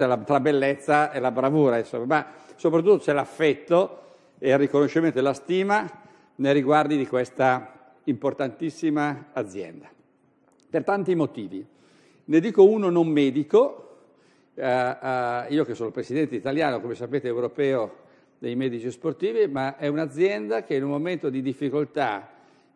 Cioè, la, la, bellezza e la bravura, insomma, ma soprattutto c'è l'affetto e il riconoscimento e la stima nei riguardi di questa importantissima azienda. Per tanti motivi. Ne dico uno non medico, eh, eh, io che sono presidente italiano, come sapete europeo, dei medici sportivi, ma è un'azienda che in un momento di difficoltà,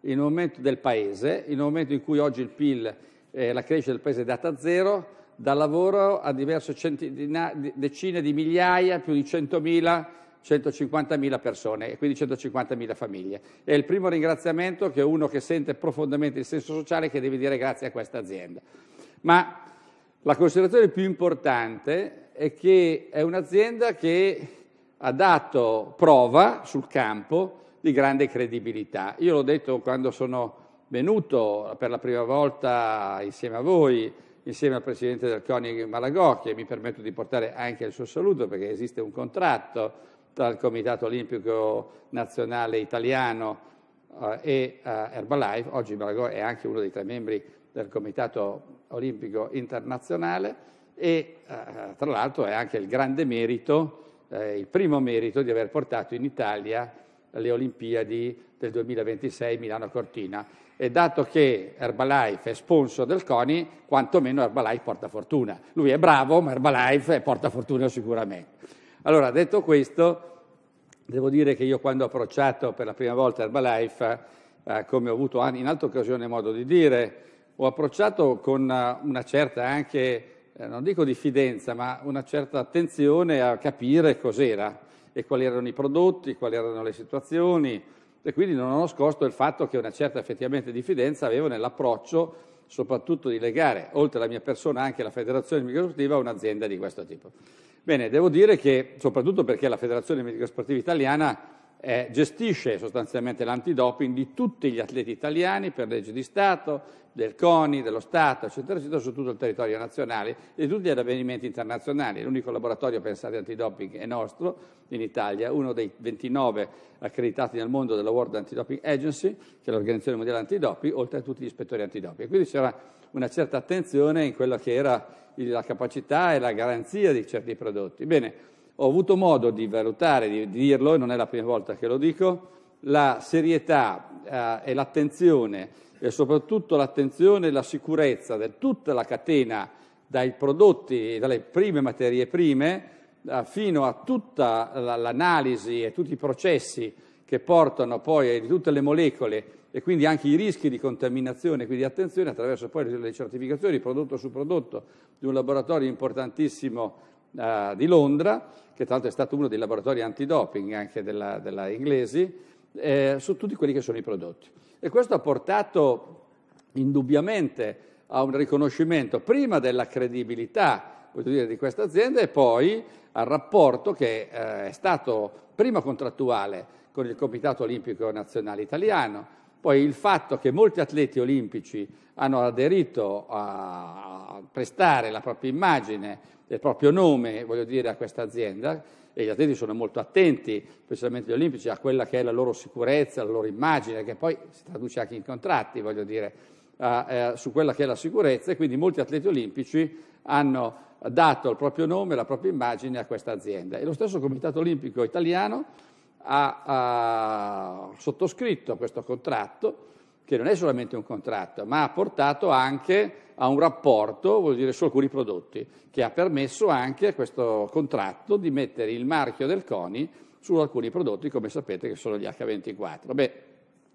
in un momento del paese, in un momento in cui oggi il PIL, eh, la crescita del paese è data a zero, dà lavoro a diverse centina, decine di migliaia, più di 100.000, 150.000 persone e quindi 150.000 famiglie. È il primo ringraziamento che uno che sente profondamente il senso sociale che deve dire grazie a questa azienda. Ma la considerazione più importante è che è un'azienda che ha dato prova sul campo di grande credibilità. Io l'ho detto quando sono venuto per la prima volta insieme a voi insieme al presidente del CONI Malagò, che mi permetto di portare anche il suo saluto perché esiste un contratto tra il Comitato Olimpico Nazionale Italiano eh, e eh, Herbalife, oggi Malagò è anche uno dei tre membri del Comitato Olimpico Internazionale e eh, tra l'altro è anche il grande merito, eh, il primo merito di aver portato in Italia le Olimpiadi del 2026 Milano-Cortina. E dato che Herbalife è sponsor del CONI, quantomeno Herbalife porta fortuna. Lui è bravo, ma Herbalife porta fortuna sicuramente. Allora, detto questo, devo dire che io quando ho approcciato per la prima volta Herbalife, eh, come ho avuto in altre occasioni modo di dire, ho approcciato con eh, una certa anche, eh, non dico diffidenza, ma una certa attenzione a capire cos'era e quali erano i prodotti, quali erano le situazioni e quindi non ho nascosto il fatto che una certa effettivamente diffidenza avevo nell'approccio soprattutto di legare, oltre alla mia persona, anche la federazione microsportiva a un'azienda di questo tipo. Bene, devo dire che, soprattutto perché la federazione Medico Sportiva italiana eh, gestisce sostanzialmente l'antidoping di tutti gli atleti italiani per legge di Stato, del CONI, dello Stato, eccetera, eccetera, su tutto il territorio nazionale e di tutti gli avvenimenti internazionali. L'unico laboratorio pensato antidoping è nostro in Italia, uno dei 29 accreditati nel mondo della World Antidoping Agency, che è l'Organizzazione Mondiale Antidoping, oltre a tutti gli ispettori antidoping. Quindi c'era una certa attenzione in quella che era la capacità e la garanzia di certi prodotti. Bene, ho avuto modo di valutare, di dirlo, e non è la prima volta che lo dico, la serietà eh, e l'attenzione e soprattutto l'attenzione e la sicurezza di tutta la catena dai prodotti, e dalle prime materie prime eh, fino a tutta l'analisi e tutti i processi che portano poi eh, di tutte le molecole e quindi anche i rischi di contaminazione, quindi attenzione attraverso poi le certificazioni prodotto su prodotto di un laboratorio importantissimo uh, di Londra, che tra l'altro è stato uno dei laboratori antidoping anche della, della Inglesi, eh, su tutti quelli che sono i prodotti. E questo ha portato indubbiamente a un riconoscimento prima della credibilità dire, di questa azienda e poi al rapporto che eh, è stato prima contrattuale con il Comitato Olimpico Nazionale Italiano, poi il fatto che molti atleti olimpici hanno aderito a, prestare la propria immagine, il proprio nome, voglio dire, a questa azienda, e gli atleti sono molto attenti, specialmente gli olimpici, a quella che è la loro sicurezza, la loro immagine, che poi si traduce anche in contratti, voglio dire, eh, eh, su quella che è la sicurezza, e quindi molti atleti olimpici hanno dato il proprio nome, la propria immagine a questa azienda. E lo stesso Comitato Olimpico Italiano ha, ha sottoscritto questo contratto che non è solamente un contratto, ma ha portato anche a un rapporto, vuol dire su alcuni prodotti, che ha permesso anche a questo contratto di mettere il marchio del CONI su alcuni prodotti, come sapete che sono gli H24. Beh,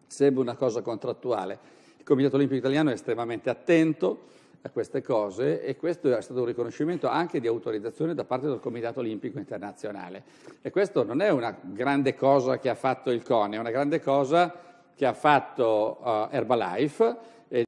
sembra una cosa contrattuale. Il Comitato Olimpico Italiano è estremamente attento a queste cose e questo è stato un riconoscimento anche di autorizzazione da parte del Comitato Olimpico Internazionale. E questo non è una grande cosa che ha fatto il CONI, è una grande cosa che ha fatto eh, Herbalife